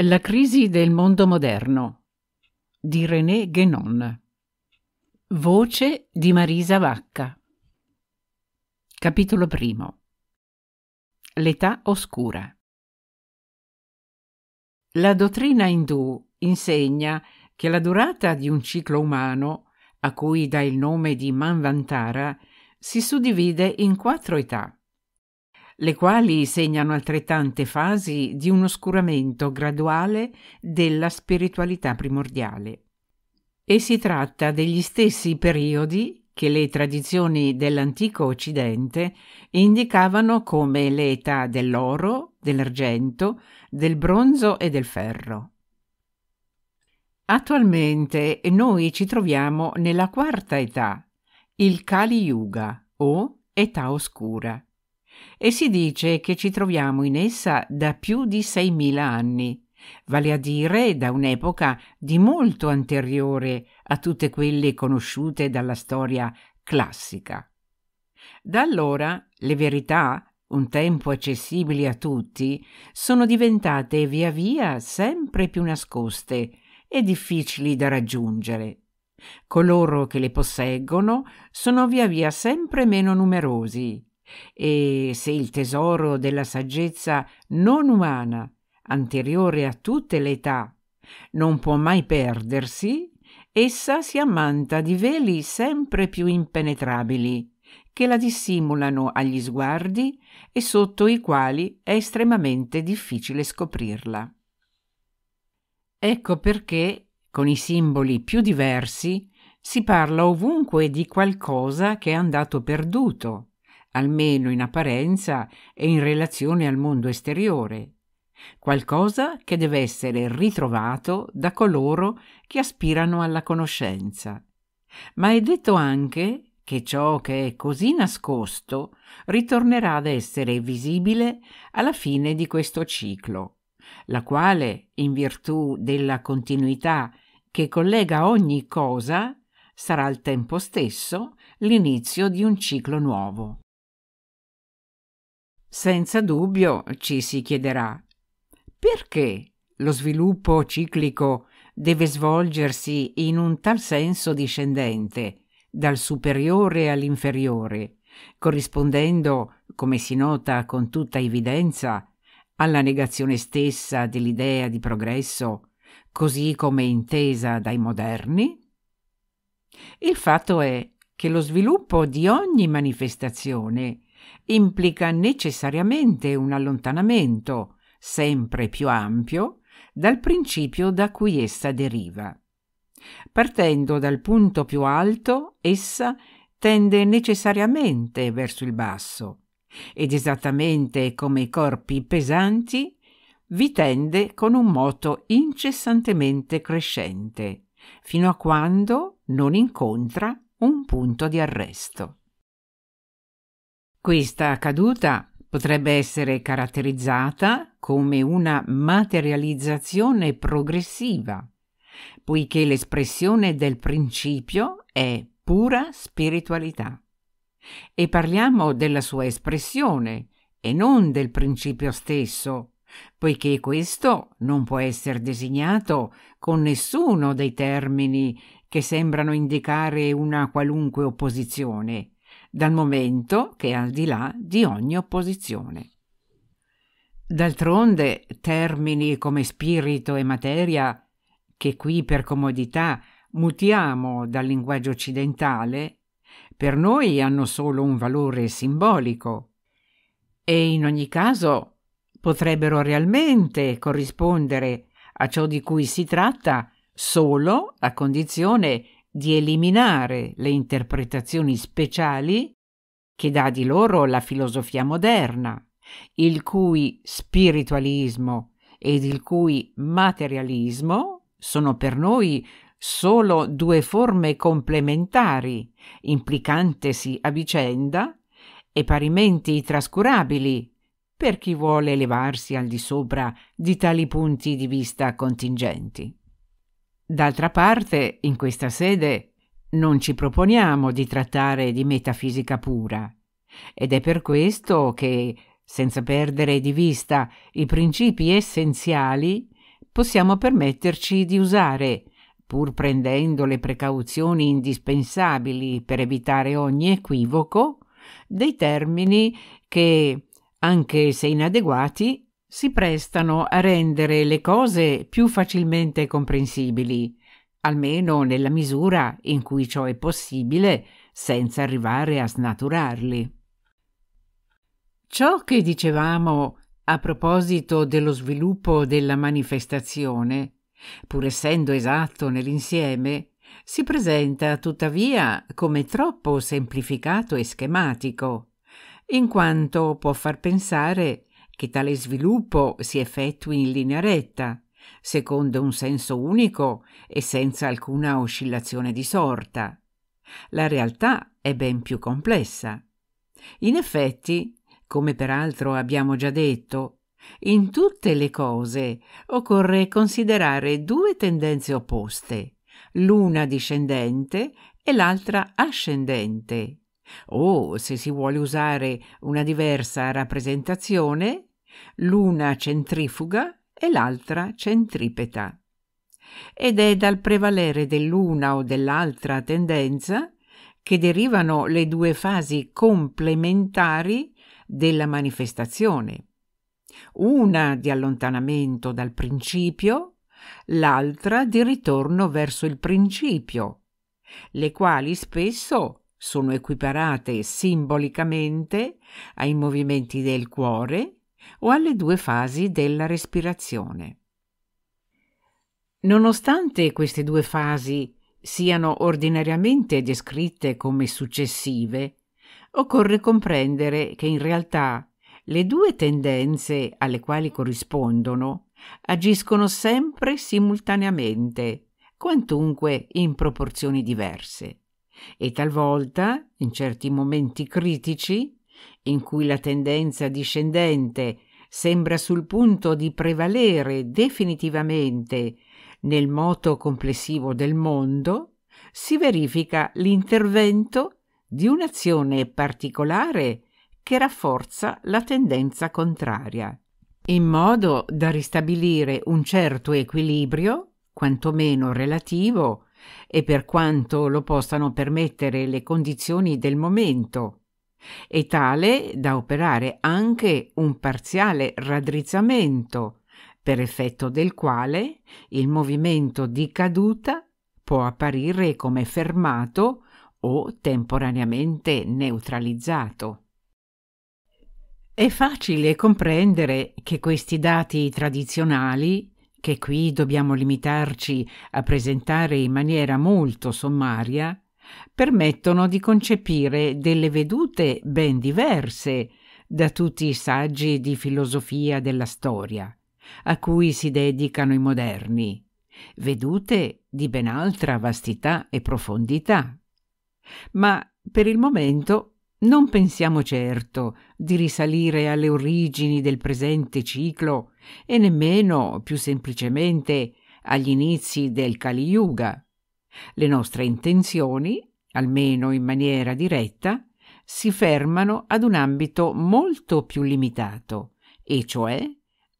La crisi del mondo moderno di René Guénon Voce di Marisa Vacca Capitolo primo L'età oscura La dottrina indù insegna che la durata di un ciclo umano, a cui dà il nome di Manvantara, si suddivide in quattro età le quali segnano altrettante fasi di un oscuramento graduale della spiritualità primordiale. E si tratta degli stessi periodi che le tradizioni dell'antico Occidente indicavano come le età dell'oro, dell'argento, del bronzo e del ferro. Attualmente noi ci troviamo nella quarta età, il Kali Yuga o età oscura, e si dice che ci troviamo in essa da più di 6.000 anni, vale a dire da un'epoca di molto anteriore a tutte quelle conosciute dalla storia classica. Da allora le verità, un tempo accessibili a tutti, sono diventate via via sempre più nascoste e difficili da raggiungere. Coloro che le posseggono sono via via sempre meno numerosi e se il tesoro della saggezza non umana, anteriore a tutte le età, non può mai perdersi, essa si ammanta di veli sempre più impenetrabili, che la dissimulano agli sguardi e sotto i quali è estremamente difficile scoprirla. Ecco perché, con i simboli più diversi, si parla ovunque di qualcosa che è andato perduto, almeno in apparenza e in relazione al mondo esteriore, qualcosa che deve essere ritrovato da coloro che aspirano alla conoscenza. Ma è detto anche che ciò che è così nascosto ritornerà ad essere visibile alla fine di questo ciclo, la quale, in virtù della continuità che collega ogni cosa, sarà al tempo stesso l'inizio di un ciclo nuovo. Senza dubbio ci si chiederà perché lo sviluppo ciclico deve svolgersi in un tal senso discendente, dal superiore all'inferiore, corrispondendo, come si nota con tutta evidenza, alla negazione stessa dell'idea di progresso, così come intesa dai moderni? Il fatto è che lo sviluppo di ogni manifestazione implica necessariamente un allontanamento sempre più ampio dal principio da cui essa deriva. Partendo dal punto più alto, essa tende necessariamente verso il basso ed esattamente come i corpi pesanti vi tende con un moto incessantemente crescente, fino a quando non incontra un punto di arresto. Questa caduta potrebbe essere caratterizzata come una materializzazione progressiva, poiché l'espressione del principio è pura spiritualità. E parliamo della sua espressione e non del principio stesso, poiché questo non può essere designato con nessuno dei termini che sembrano indicare una qualunque opposizione, dal momento che è al di là di ogni opposizione. D'altronde termini come spirito e materia, che qui per comodità mutiamo dal linguaggio occidentale, per noi hanno solo un valore simbolico e in ogni caso potrebbero realmente corrispondere a ciò di cui si tratta solo a condizione che di eliminare le interpretazioni speciali che dà di loro la filosofia moderna, il cui spiritualismo ed il cui materialismo sono per noi solo due forme complementari, implicantesi a vicenda e parimenti trascurabili per chi vuole elevarsi al di sopra di tali punti di vista contingenti. D'altra parte, in questa sede non ci proponiamo di trattare di metafisica pura, ed è per questo che, senza perdere di vista i principi essenziali, possiamo permetterci di usare, pur prendendo le precauzioni indispensabili per evitare ogni equivoco, dei termini che, anche se inadeguati, si prestano a rendere le cose più facilmente comprensibili, almeno nella misura in cui ciò è possibile senza arrivare a snaturarli. Ciò che dicevamo a proposito dello sviluppo della manifestazione, pur essendo esatto nell'insieme, si presenta tuttavia come troppo semplificato e schematico, in quanto può far pensare che tale sviluppo si effettui in linea retta, secondo un senso unico e senza alcuna oscillazione di sorta. La realtà è ben più complessa. In effetti, come peraltro abbiamo già detto, in tutte le cose occorre considerare due tendenze opposte, l'una discendente e l'altra ascendente o se si vuole usare una diversa rappresentazione, l'una centrifuga e l'altra centripeta. Ed è dal prevalere dell'una o dell'altra tendenza che derivano le due fasi complementari della manifestazione, una di allontanamento dal principio, l'altra di ritorno verso il principio, le quali spesso sono equiparate simbolicamente ai movimenti del cuore o alle due fasi della respirazione. Nonostante queste due fasi siano ordinariamente descritte come successive, occorre comprendere che in realtà le due tendenze alle quali corrispondono agiscono sempre simultaneamente, quantunque in proporzioni diverse e talvolta, in certi momenti critici, in cui la tendenza discendente sembra sul punto di prevalere definitivamente nel moto complessivo del mondo, si verifica l'intervento di un'azione particolare che rafforza la tendenza contraria, in modo da ristabilire un certo equilibrio, quantomeno relativo, e per quanto lo possano permettere le condizioni del momento, e tale da operare anche un parziale raddrizzamento, per effetto del quale il movimento di caduta può apparire come fermato o temporaneamente neutralizzato. È facile comprendere che questi dati tradizionali che qui dobbiamo limitarci a presentare in maniera molto sommaria, permettono di concepire delle vedute ben diverse da tutti i saggi di filosofia della storia, a cui si dedicano i moderni, vedute di ben altra vastità e profondità. Ma per il momento non pensiamo certo di risalire alle origini del presente ciclo e nemmeno più semplicemente agli inizi del Kali Yuga. Le nostre intenzioni, almeno in maniera diretta, si fermano ad un ambito molto più limitato, e cioè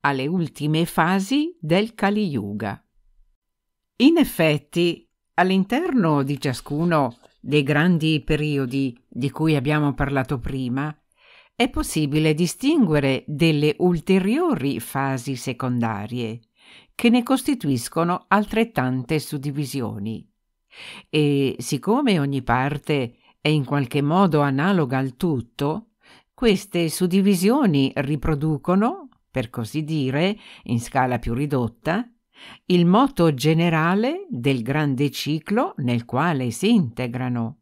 alle ultime fasi del Kali Yuga. In effetti, all'interno di ciascuno dei grandi periodi di cui abbiamo parlato prima, è possibile distinguere delle ulteriori fasi secondarie che ne costituiscono altrettante suddivisioni. E siccome ogni parte è in qualche modo analoga al tutto, queste suddivisioni riproducono, per così dire, in scala più ridotta, il moto generale del grande ciclo nel quale si integrano.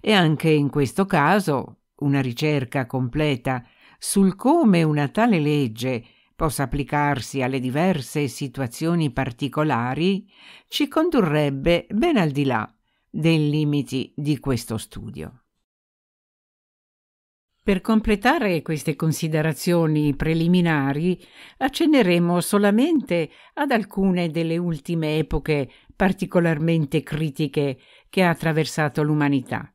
E anche in questo caso una ricerca completa sul come una tale legge possa applicarsi alle diverse situazioni particolari ci condurrebbe ben al di là dei limiti di questo studio. Per completare queste considerazioni preliminari accenneremo solamente ad alcune delle ultime epoche particolarmente critiche che ha attraversato l'umanità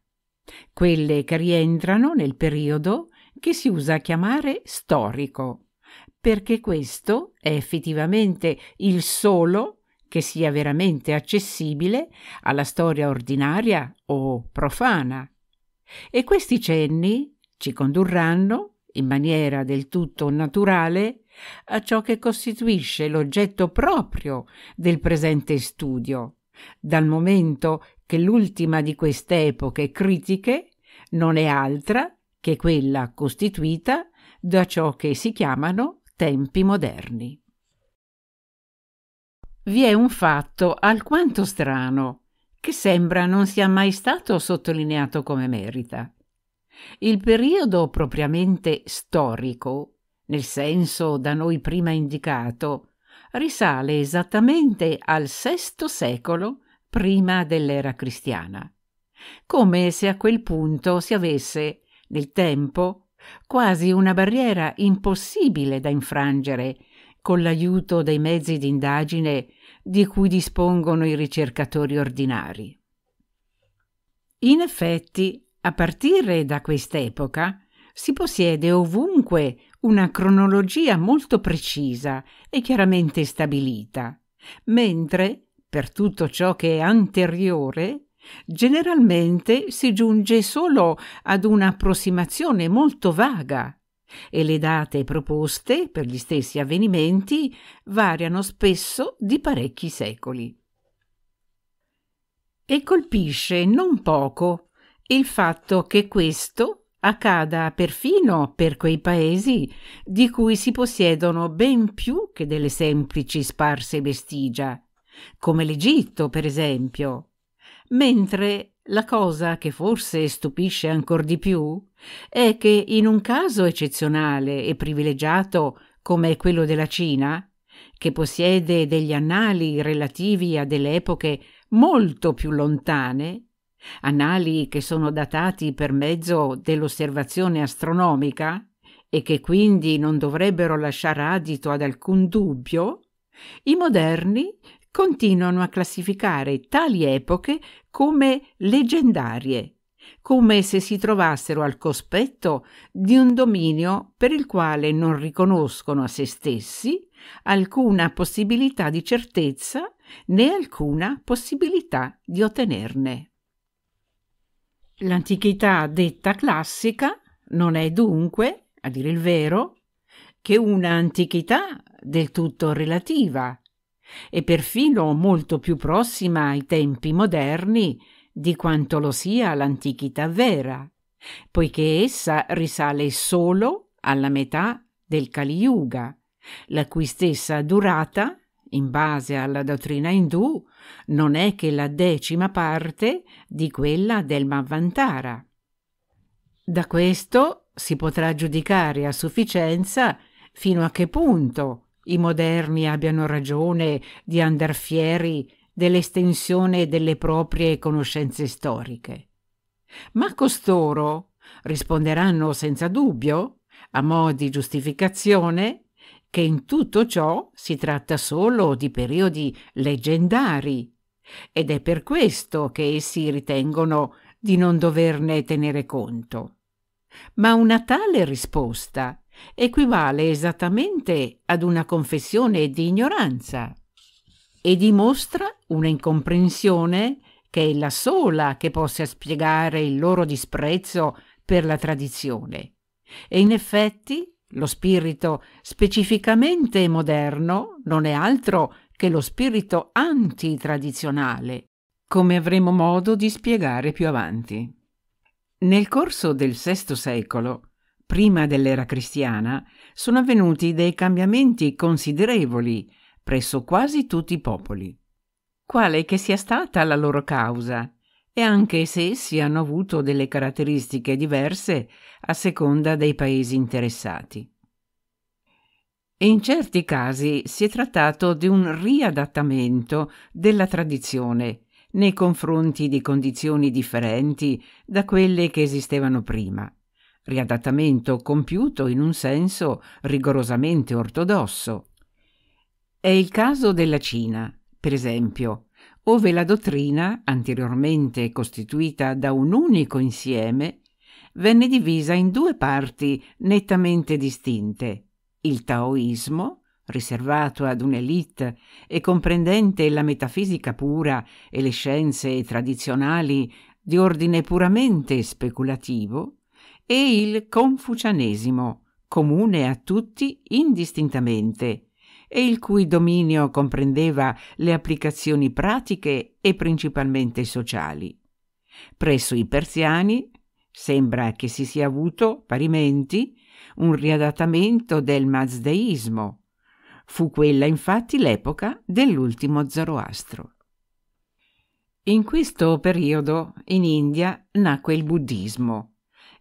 quelle che rientrano nel periodo che si usa chiamare storico, perché questo è effettivamente il solo che sia veramente accessibile alla storia ordinaria o profana. E questi cenni ci condurranno, in maniera del tutto naturale, a ciò che costituisce l'oggetto proprio del presente studio, dal momento che l'ultima di queste epoche critiche non è altra che quella costituita da ciò che si chiamano tempi moderni. Vi è un fatto alquanto strano che sembra non sia mai stato sottolineato come merita. Il periodo propriamente storico, nel senso da noi prima indicato, risale esattamente al VI secolo prima dell'era cristiana, come se a quel punto si avesse, nel tempo, quasi una barriera impossibile da infrangere con l'aiuto dei mezzi d'indagine di cui dispongono i ricercatori ordinari. In effetti, a partire da quest'epoca, si possiede ovunque una cronologia molto precisa e chiaramente stabilita, mentre per tutto ciò che è anteriore, generalmente si giunge solo ad un'approssimazione molto vaga e le date proposte per gli stessi avvenimenti variano spesso di parecchi secoli. E colpisce non poco il fatto che questo accada perfino per quei paesi di cui si possiedono ben più che delle semplici sparse vestigia come l'Egitto per esempio, mentre la cosa che forse stupisce ancor di più è che in un caso eccezionale e privilegiato come quello della Cina, che possiede degli annali relativi a delle epoche molto più lontane, annali che sono datati per mezzo dell'osservazione astronomica e che quindi non dovrebbero lasciare adito ad alcun dubbio, i moderni continuano a classificare tali epoche come leggendarie, come se si trovassero al cospetto di un dominio per il quale non riconoscono a se stessi alcuna possibilità di certezza né alcuna possibilità di ottenerne. L'antichità detta classica non è dunque, a dire il vero, che un'antichità del tutto relativa, e perfino molto più prossima ai tempi moderni di quanto lo sia l'antichità vera, poiché essa risale solo alla metà del Kali Yuga, la cui stessa durata, in base alla dottrina indù, non è che la decima parte di quella del Manvantara. Da questo si potrà giudicare a sufficienza fino a che punto i moderni abbiano ragione di andar fieri dell'estensione delle proprie conoscenze storiche. Ma costoro risponderanno senza dubbio, a mo' di giustificazione, che in tutto ciò si tratta solo di periodi leggendari ed è per questo che essi ritengono di non doverne tenere conto. Ma una tale risposta equivale esattamente ad una confessione di ignoranza e dimostra una incomprensione che è la sola che possa spiegare il loro disprezzo per la tradizione. E in effetti lo spirito specificamente moderno non è altro che lo spirito antitradizionale, come avremo modo di spiegare più avanti. Nel corso del VI secolo prima dell'era cristiana, sono avvenuti dei cambiamenti considerevoli presso quasi tutti i popoli. Quale che sia stata la loro causa, e anche se essi hanno avuto delle caratteristiche diverse a seconda dei paesi interessati. In certi casi si è trattato di un riadattamento della tradizione nei confronti di condizioni differenti da quelle che esistevano prima riadattamento compiuto in un senso rigorosamente ortodosso. È il caso della Cina, per esempio, ove la dottrina, anteriormente costituita da un unico insieme, venne divisa in due parti nettamente distinte, il taoismo, riservato ad un'elite e comprendente la metafisica pura e le scienze tradizionali di ordine puramente speculativo, e il confucianesimo, comune a tutti indistintamente, e il cui dominio comprendeva le applicazioni pratiche e principalmente sociali. Presso i persiani sembra che si sia avuto, parimenti, un riadattamento del mazdeismo. Fu quella infatti l'epoca dell'ultimo Zoroastro. In questo periodo in India nacque il buddismo,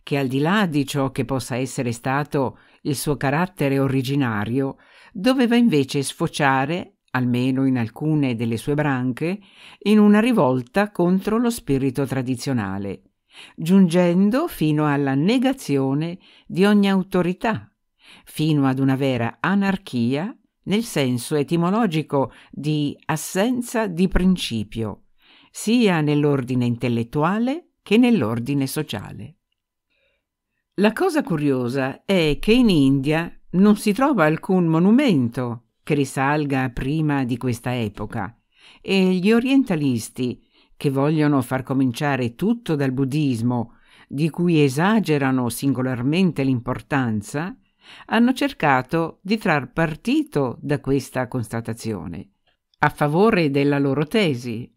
che al di là di ciò che possa essere stato il suo carattere originario, doveva invece sfociare, almeno in alcune delle sue branche, in una rivolta contro lo spirito tradizionale, giungendo fino alla negazione di ogni autorità, fino ad una vera anarchia nel senso etimologico di assenza di principio, sia nell'ordine intellettuale che nell'ordine sociale. La cosa curiosa è che in India non si trova alcun monumento che risalga prima di questa epoca e gli orientalisti, che vogliono far cominciare tutto dal buddismo, di cui esagerano singolarmente l'importanza, hanno cercato di trar partito da questa constatazione, a favore della loro tesi.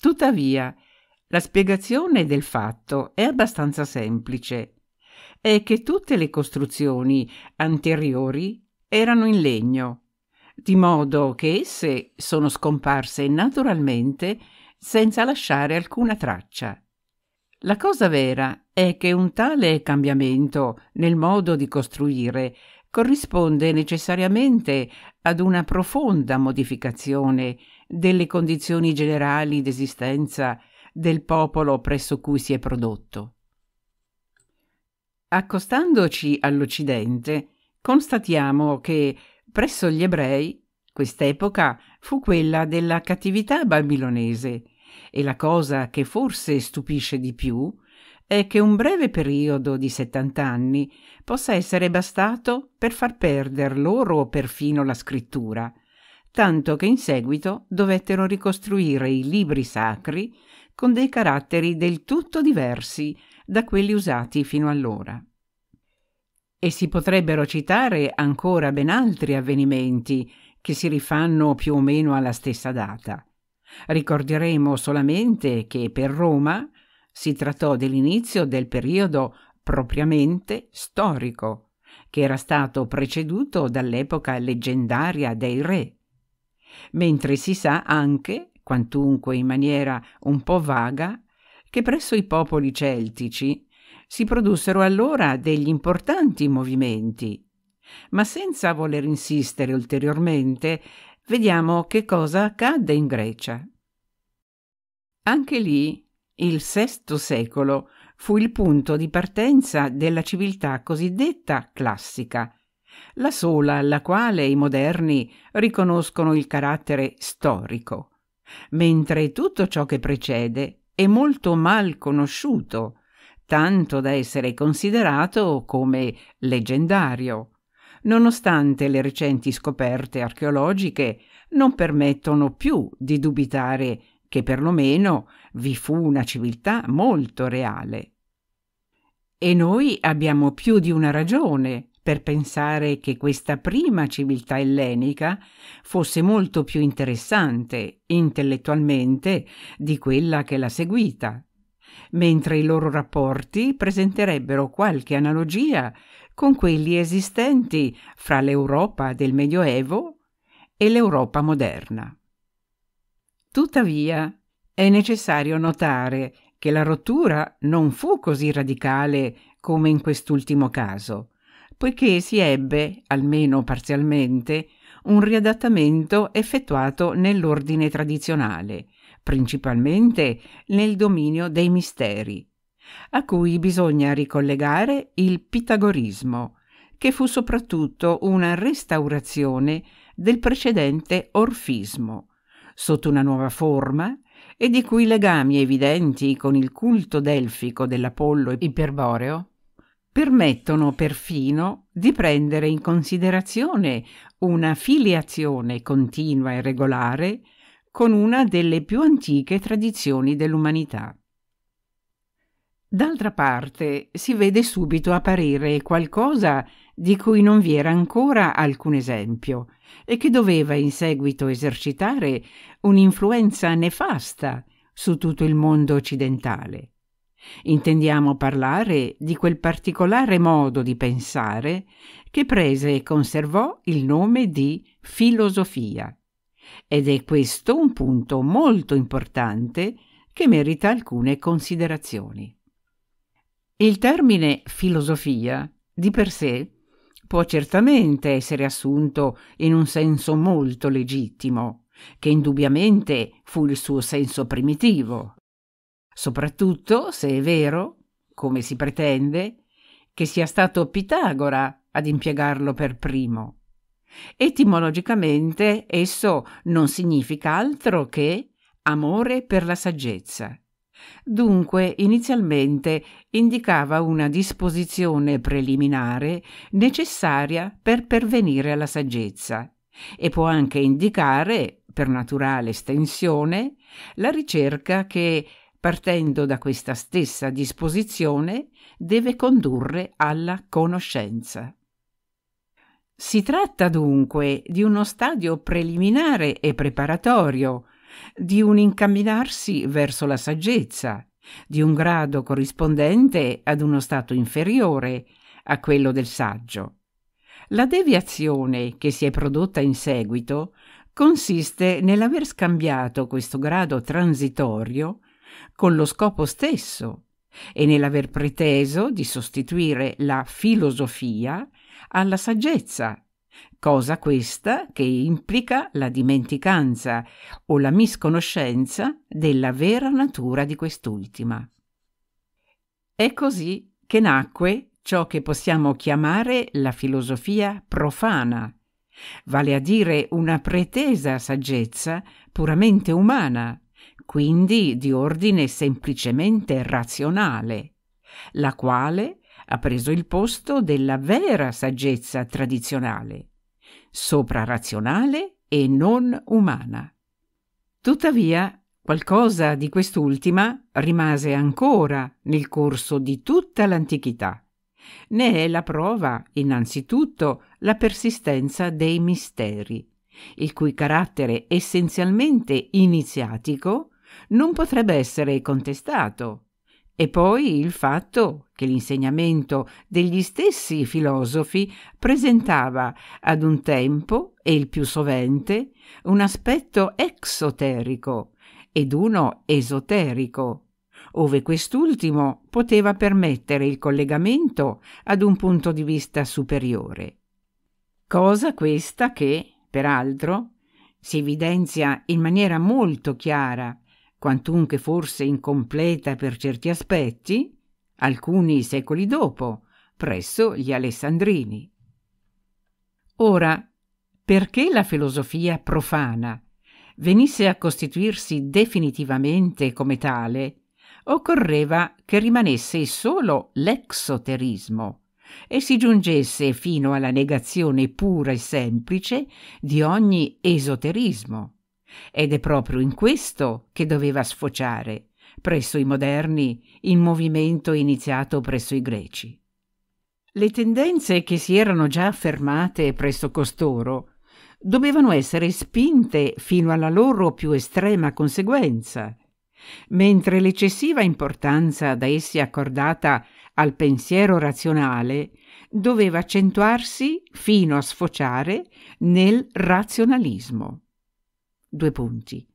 Tuttavia, la spiegazione del fatto è abbastanza semplice è che tutte le costruzioni anteriori erano in legno, di modo che esse sono scomparse naturalmente senza lasciare alcuna traccia. La cosa vera è che un tale cambiamento nel modo di costruire corrisponde necessariamente ad una profonda modificazione delle condizioni generali d'esistenza del popolo presso cui si è prodotto. Accostandoci all'Occidente, constatiamo che presso gli ebrei quest'epoca fu quella della cattività babilonese e la cosa che forse stupisce di più è che un breve periodo di 70 anni possa essere bastato per far perdere loro perfino la scrittura, tanto che in seguito dovettero ricostruire i libri sacri con dei caratteri del tutto diversi da quelli usati fino allora. E si potrebbero citare ancora ben altri avvenimenti che si rifanno più o meno alla stessa data. Ricorderemo solamente che per Roma si trattò dell'inizio del periodo propriamente storico, che era stato preceduto dall'epoca leggendaria dei re, mentre si sa anche, quantunque in maniera un po' vaga, che presso i popoli celtici si produssero allora degli importanti movimenti. Ma senza voler insistere ulteriormente, vediamo che cosa accadde in Grecia. Anche lì il VI secolo fu il punto di partenza della civiltà cosiddetta classica, la sola alla quale i moderni riconoscono il carattere storico, mentre tutto ciò che precede e molto mal conosciuto, tanto da essere considerato come leggendario. Nonostante le recenti scoperte archeologiche non permettono più di dubitare che perlomeno vi fu una civiltà molto reale. E noi abbiamo più di una ragione per pensare che questa prima civiltà ellenica fosse molto più interessante intellettualmente di quella che l'ha seguita, mentre i loro rapporti presenterebbero qualche analogia con quelli esistenti fra l'Europa del Medioevo e l'Europa moderna. Tuttavia, è necessario notare che la rottura non fu così radicale come in quest'ultimo caso, poiché si ebbe, almeno parzialmente, un riadattamento effettuato nell'ordine tradizionale, principalmente nel dominio dei misteri, a cui bisogna ricollegare il pitagorismo, che fu soprattutto una restaurazione del precedente orfismo, sotto una nuova forma e di cui legami evidenti con il culto delfico dell'Apollo iperboreo oh? permettono perfino di prendere in considerazione una filiazione continua e regolare con una delle più antiche tradizioni dell'umanità. D'altra parte si vede subito apparire qualcosa di cui non vi era ancora alcun esempio e che doveva in seguito esercitare un'influenza nefasta su tutto il mondo occidentale. Intendiamo parlare di quel particolare modo di pensare che prese e conservò il nome di filosofia. Ed è questo un punto molto importante che merita alcune considerazioni. Il termine filosofia di per sé può certamente essere assunto in un senso molto legittimo, che indubbiamente fu il suo senso primitivo, soprattutto se è vero, come si pretende, che sia stato Pitagora ad impiegarlo per primo. Etimologicamente esso non significa altro che amore per la saggezza. Dunque, inizialmente indicava una disposizione preliminare necessaria per pervenire alla saggezza e può anche indicare, per naturale estensione, la ricerca che partendo da questa stessa disposizione, deve condurre alla conoscenza. Si tratta dunque di uno stadio preliminare e preparatorio, di un incamminarsi verso la saggezza, di un grado corrispondente ad uno stato inferiore a quello del saggio. La deviazione che si è prodotta in seguito consiste nell'aver scambiato questo grado transitorio con lo scopo stesso e nell'aver preteso di sostituire la filosofia alla saggezza, cosa questa che implica la dimenticanza o la misconoscenza della vera natura di quest'ultima. È così che nacque ciò che possiamo chiamare la filosofia profana, vale a dire una pretesa saggezza puramente umana, quindi di ordine semplicemente razionale, la quale ha preso il posto della vera saggezza tradizionale, soprarazionale e non umana. Tuttavia, qualcosa di quest'ultima rimase ancora nel corso di tutta l'antichità. Ne è la prova, innanzitutto, la persistenza dei misteri il cui carattere essenzialmente iniziatico non potrebbe essere contestato. E poi il fatto che l'insegnamento degli stessi filosofi presentava ad un tempo, e il più sovente, un aspetto exoterico ed uno esoterico, ove quest'ultimo poteva permettere il collegamento ad un punto di vista superiore. Cosa questa che, peraltro, si evidenzia in maniera molto chiara, quantunque forse incompleta per certi aspetti, alcuni secoli dopo, presso gli Alessandrini. Ora, perché la filosofia profana venisse a costituirsi definitivamente come tale, occorreva che rimanesse solo l'exoterismo, e si giungesse fino alla negazione pura e semplice di ogni esoterismo. Ed è proprio in questo che doveva sfociare, presso i moderni, il movimento iniziato presso i greci. Le tendenze che si erano già affermate presso costoro dovevano essere spinte fino alla loro più estrema conseguenza, mentre l'eccessiva importanza da essi accordata al pensiero razionale doveva accentuarsi fino a sfociare nel razionalismo. Due punti.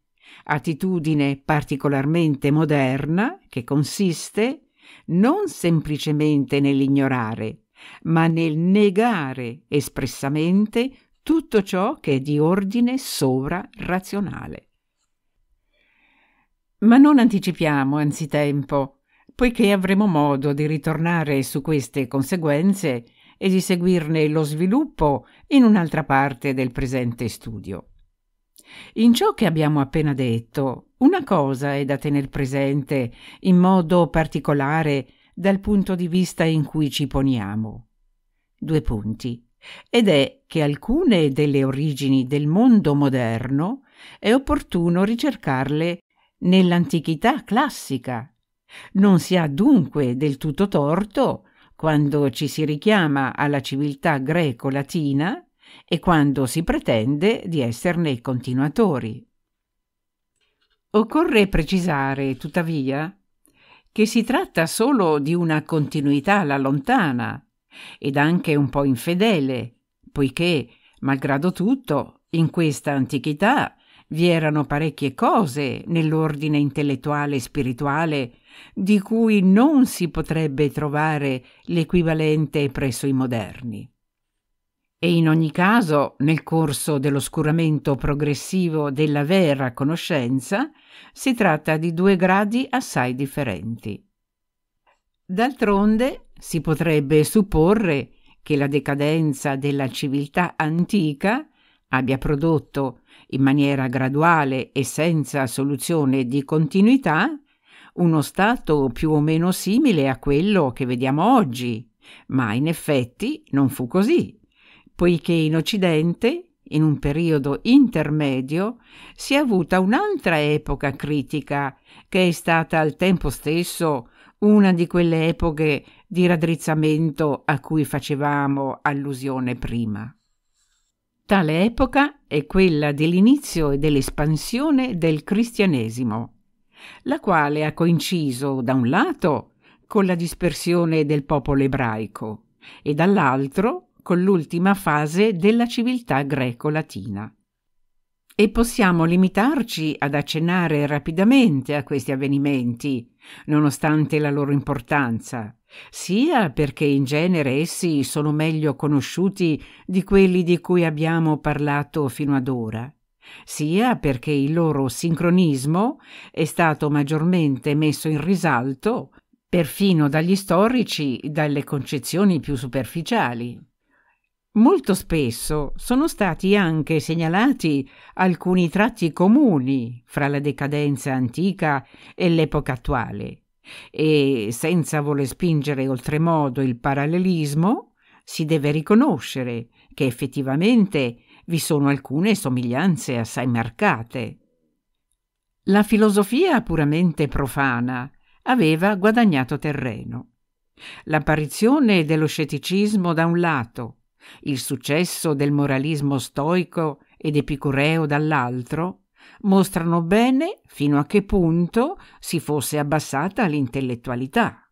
Attitudine particolarmente moderna che consiste non semplicemente nell'ignorare, ma nel negare espressamente tutto ciò che è di ordine sovra-razionale. Ma non anticipiamo anzitempo poiché avremo modo di ritornare su queste conseguenze e di seguirne lo sviluppo in un'altra parte del presente studio. In ciò che abbiamo appena detto, una cosa è da tener presente in modo particolare dal punto di vista in cui ci poniamo. Due punti. Ed è che alcune delle origini del mondo moderno è opportuno ricercarle nell'antichità classica non si ha dunque del tutto torto quando ci si richiama alla civiltà greco-latina e quando si pretende di esserne continuatori. Occorre precisare, tuttavia, che si tratta solo di una continuità alla lontana ed anche un po' infedele, poiché, malgrado tutto, in questa antichità vi erano parecchie cose nell'ordine intellettuale e spirituale di cui non si potrebbe trovare l'equivalente presso i moderni. E in ogni caso, nel corso dell'oscuramento progressivo della vera conoscenza, si tratta di due gradi assai differenti. D'altronde, si potrebbe supporre che la decadenza della civiltà antica abbia prodotto in maniera graduale e senza soluzione di continuità uno stato più o meno simile a quello che vediamo oggi, ma in effetti non fu così, poiché in Occidente in un periodo intermedio, si è avuta un'altra epoca critica che è stata al tempo stesso una di quelle epoche di raddrizzamento a cui facevamo allusione prima. Tale epoca è quella dell'inizio e dell'espansione del cristianesimo la quale ha coinciso da un lato con la dispersione del popolo ebraico e dall'altro con l'ultima fase della civiltà greco-latina. E possiamo limitarci ad accennare rapidamente a questi avvenimenti, nonostante la loro importanza, sia perché in genere essi sono meglio conosciuti di quelli di cui abbiamo parlato fino ad ora, sia perché il loro sincronismo è stato maggiormente messo in risalto perfino dagli storici dalle concezioni più superficiali. Molto spesso sono stati anche segnalati alcuni tratti comuni fra la decadenza antica e l'epoca attuale e, senza voler spingere oltremodo il parallelismo, si deve riconoscere che effettivamente vi sono alcune somiglianze assai marcate. La filosofia puramente profana aveva guadagnato terreno. L'apparizione dello scetticismo da un lato, il successo del moralismo stoico ed epicureo dall'altro, mostrano bene fino a che punto si fosse abbassata l'intellettualità.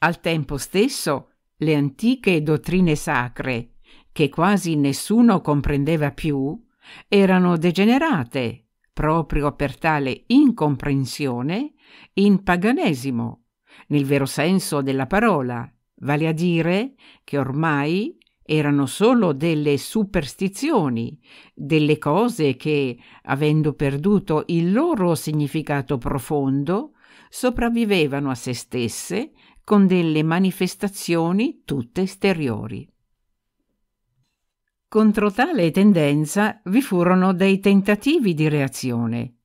Al tempo stesso, le antiche dottrine sacre che quasi nessuno comprendeva più, erano degenerate, proprio per tale incomprensione, in paganesimo, nel vero senso della parola, vale a dire che ormai erano solo delle superstizioni, delle cose che, avendo perduto il loro significato profondo, sopravvivevano a se stesse con delle manifestazioni tutte esteriori. Contro tale tendenza vi furono dei tentativi di reazione.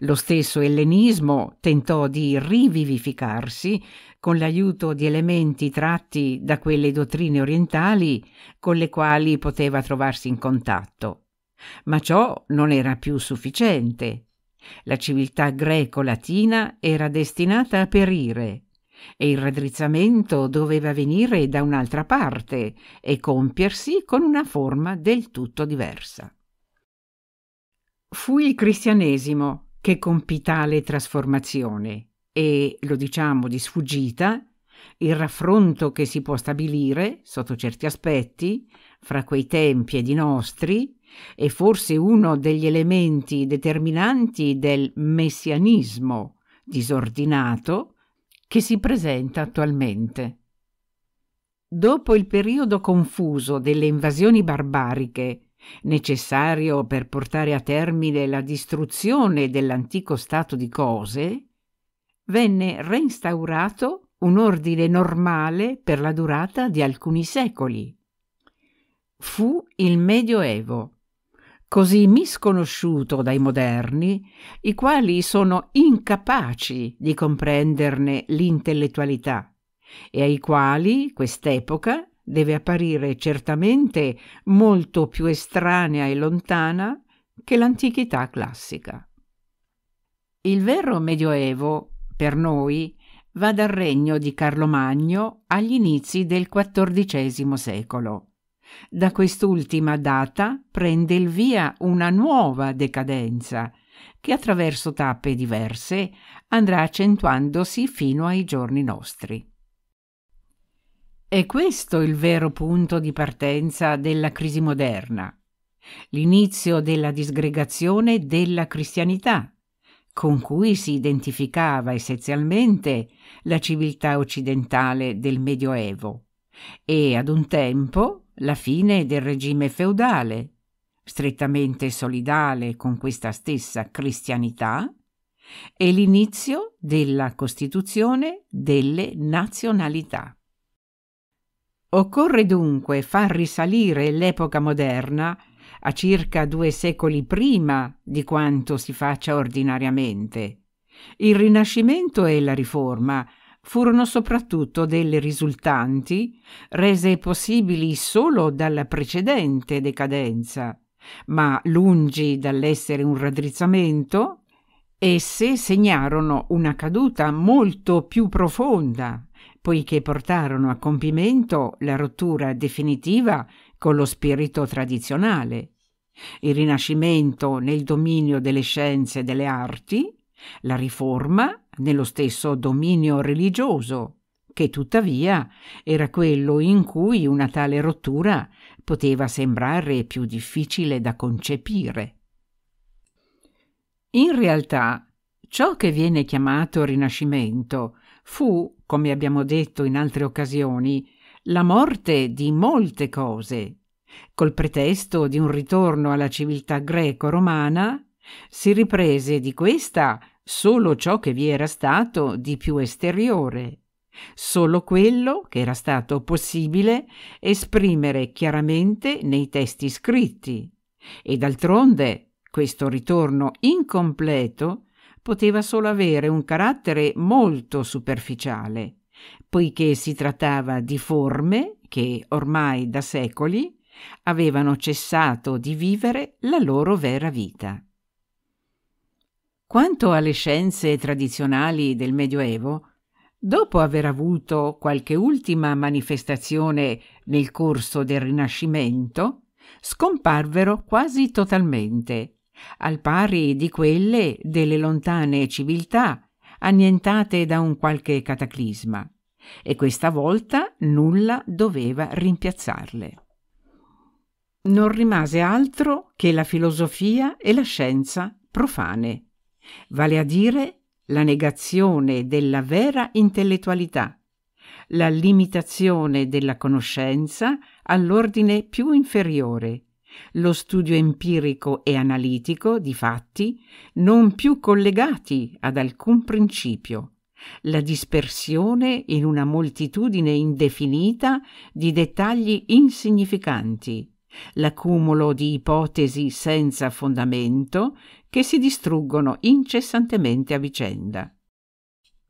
Lo stesso ellenismo tentò di rivivificarsi con l'aiuto di elementi tratti da quelle dottrine orientali con le quali poteva trovarsi in contatto. Ma ciò non era più sufficiente. La civiltà greco-latina era destinata a perire e il raddrizzamento doveva venire da un'altra parte e compiersi con una forma del tutto diversa. Fu il cristianesimo che compì tale trasformazione e, lo diciamo di sfuggita, il raffronto che si può stabilire, sotto certi aspetti, fra quei tempi ed i nostri, è forse uno degli elementi determinanti del messianismo disordinato che si presenta attualmente. Dopo il periodo confuso delle invasioni barbariche, necessario per portare a termine la distruzione dell'antico stato di cose, venne reinstaurato un ordine normale per la durata di alcuni secoli. Fu il Medioevo così misconosciuto dai moderni, i quali sono incapaci di comprenderne l'intellettualità e ai quali quest'epoca deve apparire certamente molto più estranea e lontana che l'antichità classica. Il vero Medioevo, per noi, va dal regno di Carlo Magno agli inizi del XIV secolo da quest'ultima data prende il via una nuova decadenza, che attraverso tappe diverse andrà accentuandosi fino ai giorni nostri. È questo il vero punto di partenza della crisi moderna, l'inizio della disgregazione della cristianità, con cui si identificava essenzialmente la civiltà occidentale del Medioevo e ad un tempo la fine del regime feudale, strettamente solidale con questa stessa cristianità, e l'inizio della costituzione delle nazionalità. Occorre dunque far risalire l'epoca moderna a circa due secoli prima di quanto si faccia ordinariamente. Il Rinascimento e la Riforma furono soprattutto delle risultanti rese possibili solo dalla precedente decadenza, ma lungi dall'essere un raddrizzamento, esse segnarono una caduta molto più profonda, poiché portarono a compimento la rottura definitiva con lo spirito tradizionale, il rinascimento nel dominio delle scienze e delle arti la riforma nello stesso dominio religioso, che tuttavia era quello in cui una tale rottura poteva sembrare più difficile da concepire. In realtà, ciò che viene chiamato Rinascimento fu, come abbiamo detto in altre occasioni, la morte di molte cose. Col pretesto di un ritorno alla civiltà greco-romana, si riprese di questa solo ciò che vi era stato di più esteriore, solo quello che era stato possibile esprimere chiaramente nei testi scritti. E d'altronde questo ritorno incompleto poteva solo avere un carattere molto superficiale, poiché si trattava di forme che ormai da secoli avevano cessato di vivere la loro vera vita. Quanto alle scienze tradizionali del Medioevo, dopo aver avuto qualche ultima manifestazione nel corso del Rinascimento, scomparvero quasi totalmente, al pari di quelle delle lontane civiltà annientate da un qualche cataclisma, e questa volta nulla doveva rimpiazzarle. Non rimase altro che la filosofia e la scienza profane vale a dire la negazione della vera intellettualità, la limitazione della conoscenza all'ordine più inferiore, lo studio empirico e analitico di fatti non più collegati ad alcun principio, la dispersione in una moltitudine indefinita di dettagli insignificanti, l'accumulo di ipotesi senza fondamento che si distruggono incessantemente a vicenda.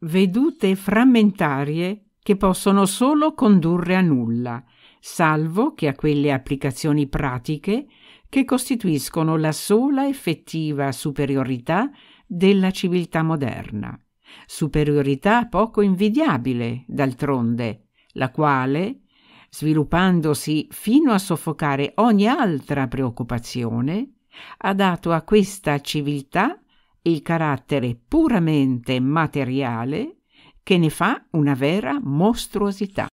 Vedute frammentarie che possono solo condurre a nulla, salvo che a quelle applicazioni pratiche che costituiscono la sola effettiva superiorità della civiltà moderna. Superiorità poco invidiabile, d'altronde, la quale, sviluppandosi fino a soffocare ogni altra preoccupazione, ha dato a questa civiltà il carattere puramente materiale che ne fa una vera mostruosità.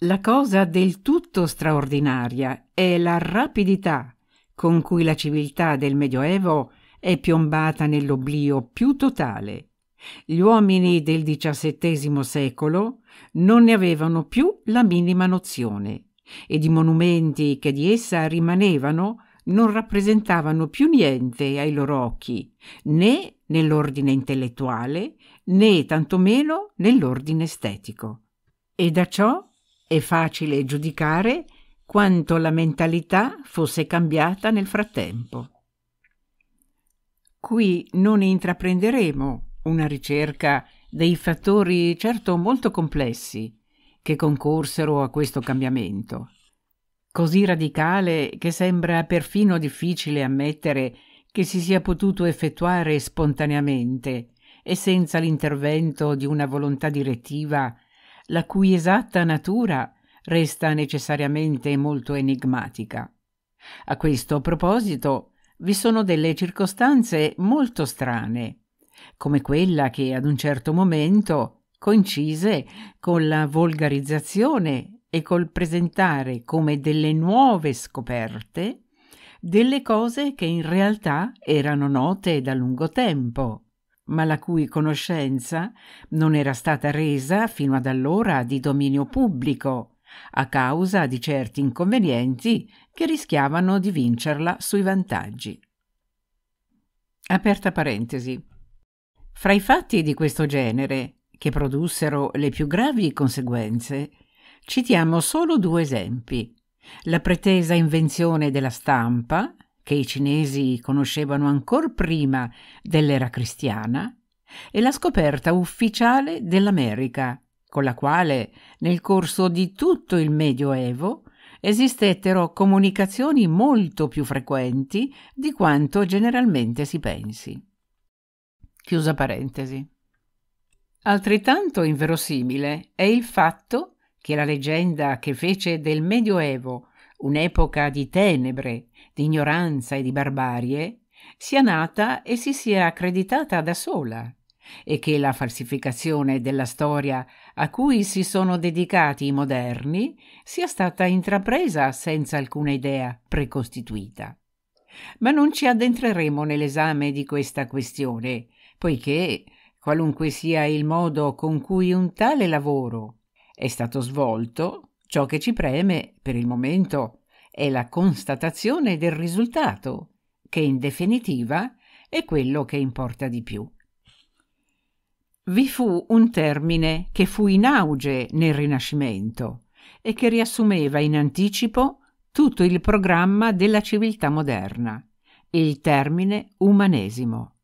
La cosa del tutto straordinaria è la rapidità con cui la civiltà del Medioevo è piombata nell'oblio più totale. Gli uomini del XVII secolo non ne avevano più la minima nozione e di monumenti che di essa rimanevano non rappresentavano più niente ai loro occhi, né nell'ordine intellettuale, né tantomeno nell'ordine estetico. E da ciò è facile giudicare quanto la mentalità fosse cambiata nel frattempo. Qui non intraprenderemo una ricerca dei fattori certo molto complessi che concorsero a questo cambiamento così radicale che sembra perfino difficile ammettere che si sia potuto effettuare spontaneamente e senza l'intervento di una volontà direttiva la cui esatta natura resta necessariamente molto enigmatica. A questo proposito vi sono delle circostanze molto strane, come quella che ad un certo momento coincise con la volgarizzazione e col presentare come delle nuove scoperte delle cose che in realtà erano note da lungo tempo, ma la cui conoscenza non era stata resa fino ad allora di dominio pubblico, a causa di certi inconvenienti che rischiavano di vincerla sui vantaggi. Aperta parentesi. Fra i fatti di questo genere, che produssero le più gravi conseguenze, Citiamo solo due esempi. La pretesa invenzione della stampa, che i cinesi conoscevano ancor prima dell'era cristiana, e la scoperta ufficiale dell'America, con la quale nel corso di tutto il Medioevo esistettero comunicazioni molto più frequenti di quanto generalmente si pensi. Chiusa parentesi. Altrettanto inverosimile è il fatto che la leggenda che fece del Medioevo un'epoca di tenebre, di ignoranza e di barbarie, sia nata e si sia accreditata da sola, e che la falsificazione della storia a cui si sono dedicati i moderni sia stata intrapresa senza alcuna idea precostituita. Ma non ci addentreremo nell'esame di questa questione, poiché, qualunque sia il modo con cui un tale lavoro è stato svolto, ciò che ci preme per il momento è la constatazione del risultato, che in definitiva è quello che importa di più. Vi fu un termine che fu in auge nel Rinascimento e che riassumeva in anticipo tutto il programma della civiltà moderna, il termine umanesimo.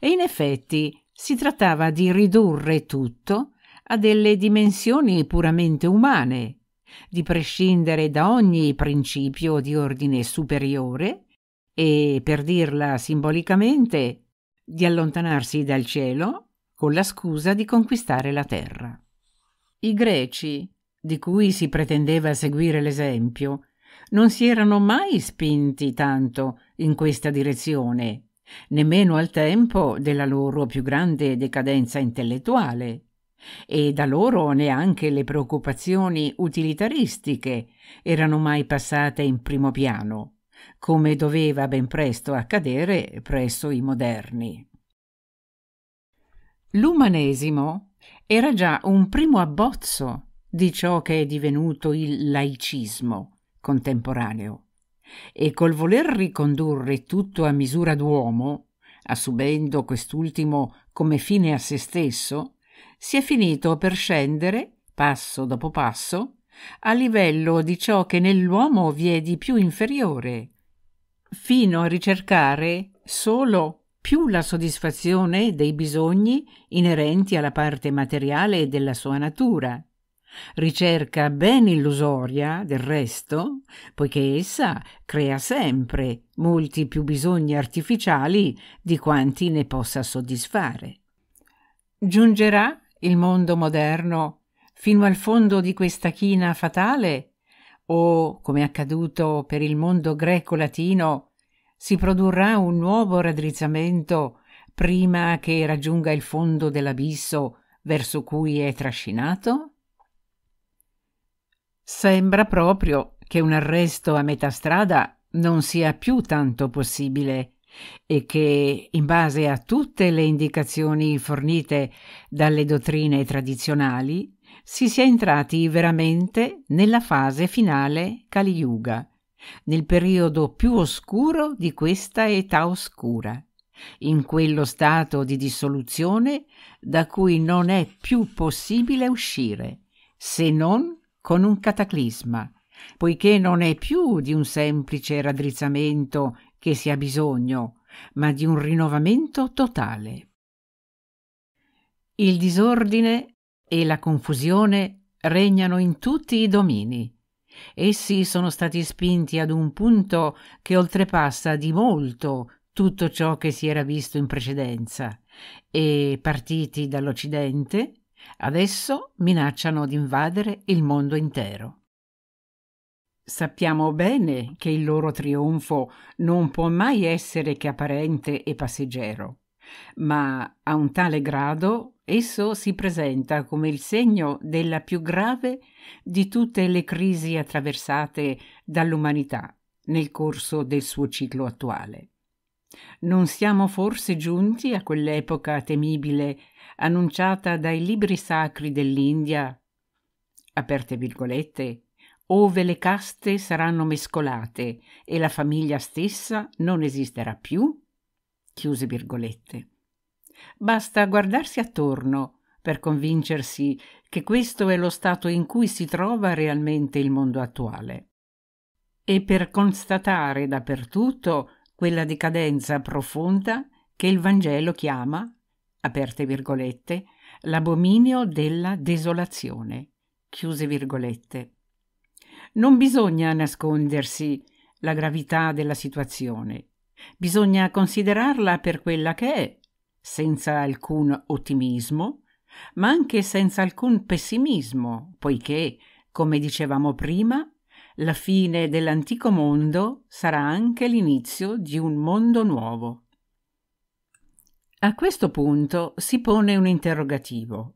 E in effetti si trattava di ridurre tutto ha delle dimensioni puramente umane, di prescindere da ogni principio di ordine superiore e, per dirla simbolicamente, di allontanarsi dal cielo con la scusa di conquistare la terra. I greci, di cui si pretendeva seguire l'esempio, non si erano mai spinti tanto in questa direzione, nemmeno al tempo della loro più grande decadenza intellettuale e da loro neanche le preoccupazioni utilitaristiche erano mai passate in primo piano, come doveva ben presto accadere presso i moderni. L'umanesimo era già un primo abbozzo di ciò che è divenuto il laicismo contemporaneo e col voler ricondurre tutto a misura d'uomo, assumendo quest'ultimo come fine a se stesso, si è finito per scendere, passo dopo passo, a livello di ciò che nell'uomo vi è di più inferiore, fino a ricercare solo più la soddisfazione dei bisogni inerenti alla parte materiale della sua natura. Ricerca ben illusoria, del resto, poiché essa crea sempre molti più bisogni artificiali di quanti ne possa soddisfare. Giungerà il mondo moderno fino al fondo di questa china fatale o, come accaduto per il mondo greco-latino, si produrrà un nuovo raddrizzamento prima che raggiunga il fondo dell'abisso verso cui è trascinato? Sembra proprio che un arresto a metà strada non sia più tanto possibile e che, in base a tutte le indicazioni fornite dalle dottrine tradizionali, si sia entrati veramente nella fase finale Kali Yuga, nel periodo più oscuro di questa età oscura, in quello stato di dissoluzione da cui non è più possibile uscire, se non con un cataclisma, poiché non è più di un semplice raddrizzamento che si ha bisogno, ma di un rinnovamento totale. Il disordine e la confusione regnano in tutti i domini. Essi sono stati spinti ad un punto che oltrepassa di molto tutto ciò che si era visto in precedenza e, partiti dall'Occidente, adesso minacciano di invadere il mondo intero. Sappiamo bene che il loro trionfo non può mai essere che apparente e passeggero, ma a un tale grado esso si presenta come il segno della più grave di tutte le crisi attraversate dall'umanità nel corso del suo ciclo attuale. Non siamo forse giunti a quell'epoca temibile annunciata dai libri sacri dell'India, aperte virgolette, ove le caste saranno mescolate e la famiglia stessa non esisterà più? Chiuse virgolette. Basta guardarsi attorno per convincersi che questo è lo stato in cui si trova realmente il mondo attuale. E per constatare dappertutto quella decadenza profonda che il Vangelo chiama, aperte virgolette, l'abominio della desolazione, chiuse virgolette. Non bisogna nascondersi la gravità della situazione, bisogna considerarla per quella che è, senza alcun ottimismo, ma anche senza alcun pessimismo, poiché, come dicevamo prima, la fine dell'antico mondo sarà anche l'inizio di un mondo nuovo. A questo punto si pone un interrogativo.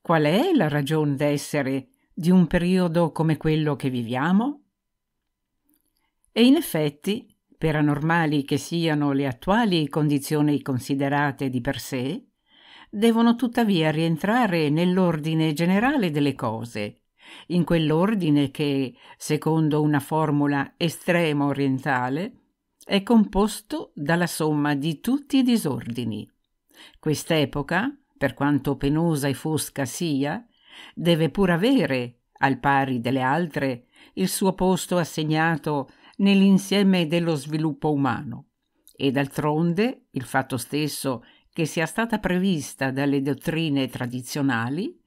Qual è la ragione d'essere di un periodo come quello che viviamo? E in effetti, per anormali che siano le attuali condizioni considerate di per sé, devono tuttavia rientrare nell'ordine generale delle cose, in quell'ordine che, secondo una formula estremo orientale, è composto dalla somma di tutti i disordini. Quest'epoca, per quanto penosa e fosca sia, Deve pur avere, al pari delle altre, il suo posto assegnato nell'insieme dello sviluppo umano. E d'altronde il fatto stesso che sia stata prevista dalle dottrine tradizionali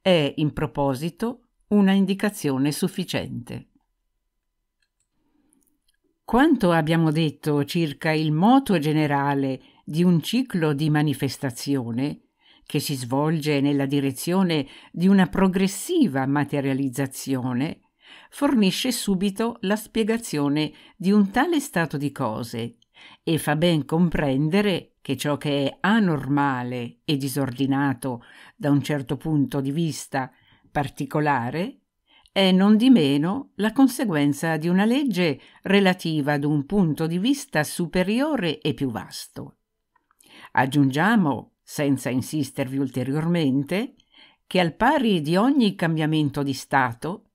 è in proposito una indicazione sufficiente. Quanto abbiamo detto circa il moto generale di un ciclo di manifestazione che si svolge nella direzione di una progressiva materializzazione, fornisce subito la spiegazione di un tale stato di cose e fa ben comprendere che ciò che è anormale e disordinato da un certo punto di vista particolare è non di meno la conseguenza di una legge relativa ad un punto di vista superiore e più vasto. Aggiungiamo senza insistervi ulteriormente, che al pari di ogni cambiamento di stato,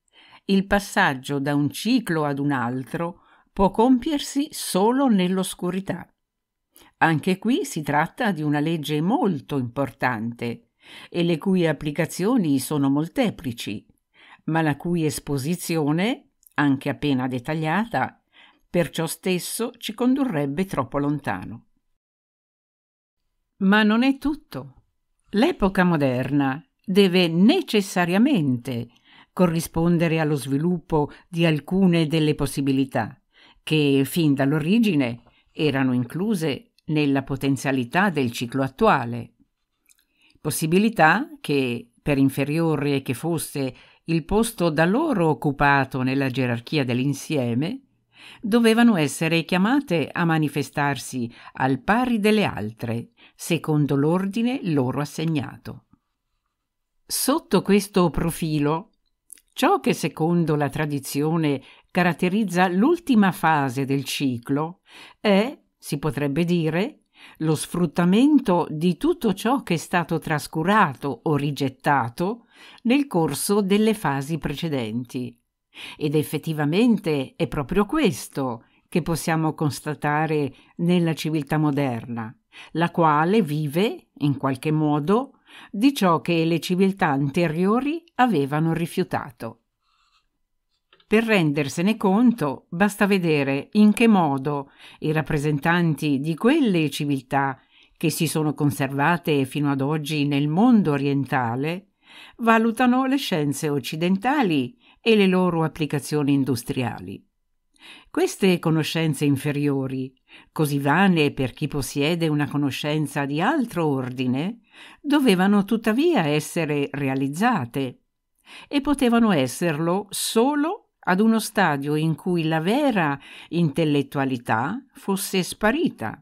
il passaggio da un ciclo ad un altro può compiersi solo nell'oscurità. Anche qui si tratta di una legge molto importante e le cui applicazioni sono molteplici, ma la cui esposizione, anche appena dettagliata, per ciò stesso ci condurrebbe troppo lontano. Ma non è tutto. L'epoca moderna deve necessariamente corrispondere allo sviluppo di alcune delle possibilità che fin dall'origine erano incluse nella potenzialità del ciclo attuale. Possibilità che, per inferiore che fosse il posto da loro occupato nella gerarchia dell'insieme, dovevano essere chiamate a manifestarsi al pari delle altre secondo l'ordine loro assegnato. Sotto questo profilo, ciò che secondo la tradizione caratterizza l'ultima fase del ciclo è, si potrebbe dire, lo sfruttamento di tutto ciò che è stato trascurato o rigettato nel corso delle fasi precedenti. Ed effettivamente è proprio questo che possiamo constatare nella civiltà moderna la quale vive, in qualche modo, di ciò che le civiltà anteriori avevano rifiutato. Per rendersene conto basta vedere in che modo i rappresentanti di quelle civiltà che si sono conservate fino ad oggi nel mondo orientale valutano le scienze occidentali e le loro applicazioni industriali. Queste conoscenze inferiori, così vane per chi possiede una conoscenza di altro ordine, dovevano tuttavia essere realizzate e potevano esserlo solo ad uno stadio in cui la vera intellettualità fosse sparita.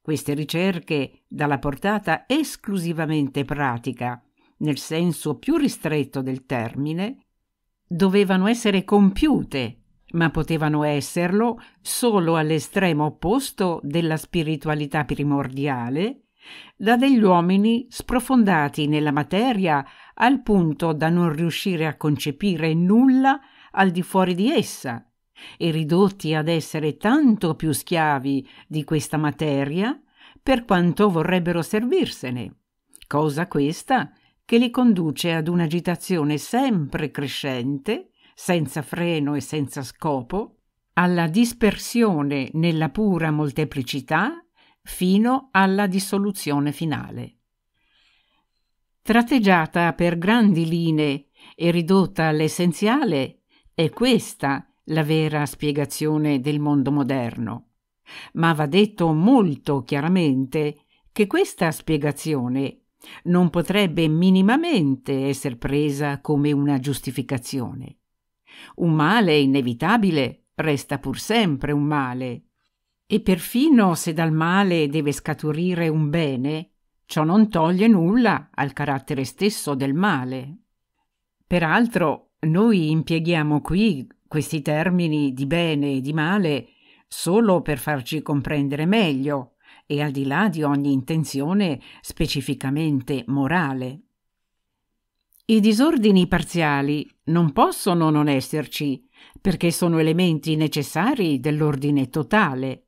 Queste ricerche dalla portata esclusivamente pratica, nel senso più ristretto del termine, dovevano essere compiute ma potevano esserlo solo all'estremo opposto della spiritualità primordiale, da degli uomini sprofondati nella materia al punto da non riuscire a concepire nulla al di fuori di essa e ridotti ad essere tanto più schiavi di questa materia per quanto vorrebbero servirsene, cosa questa che li conduce ad un'agitazione sempre crescente senza freno e senza scopo, alla dispersione nella pura molteplicità fino alla dissoluzione finale. Tratteggiata per grandi linee e ridotta all'essenziale, è questa la vera spiegazione del mondo moderno. Ma va detto molto chiaramente che questa spiegazione non potrebbe minimamente essere presa come una giustificazione. Un male inevitabile resta pur sempre un male. E perfino se dal male deve scaturire un bene, ciò non toglie nulla al carattere stesso del male. Peraltro, noi impieghiamo qui questi termini di bene e di male solo per farci comprendere meglio e al di là di ogni intenzione specificamente morale. I disordini parziali non possono non esserci, perché sono elementi necessari dell'ordine totale.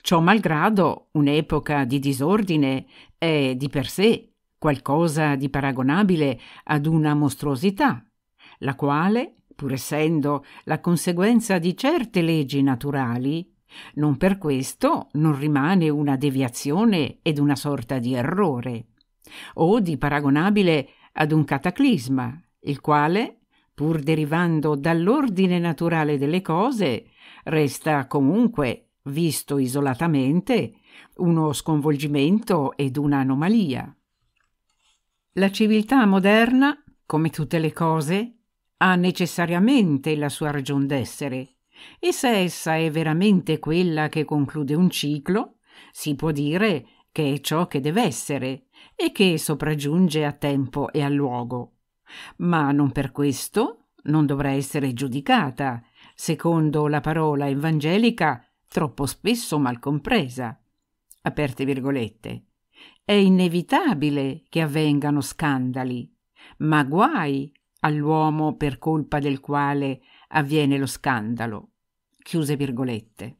Ciò malgrado un'epoca di disordine è di per sé qualcosa di paragonabile ad una mostruosità, la quale, pur essendo la conseguenza di certe leggi naturali, non per questo non rimane una deviazione ed una sorta di errore, o di paragonabile a ad un cataclisma, il quale, pur derivando dall'ordine naturale delle cose, resta comunque, visto isolatamente, uno sconvolgimento ed un'anomalia. La civiltà moderna, come tutte le cose, ha necessariamente la sua ragion d'essere, e se essa è veramente quella che conclude un ciclo, si può dire che è ciò che deve essere, e che sopraggiunge a tempo e a luogo. Ma non per questo non dovrà essere giudicata, secondo la parola evangelica troppo spesso mal compresa. Aperte virgolette. È inevitabile che avvengano scandali, ma guai all'uomo per colpa del quale avviene lo scandalo. Chiuse virgolette.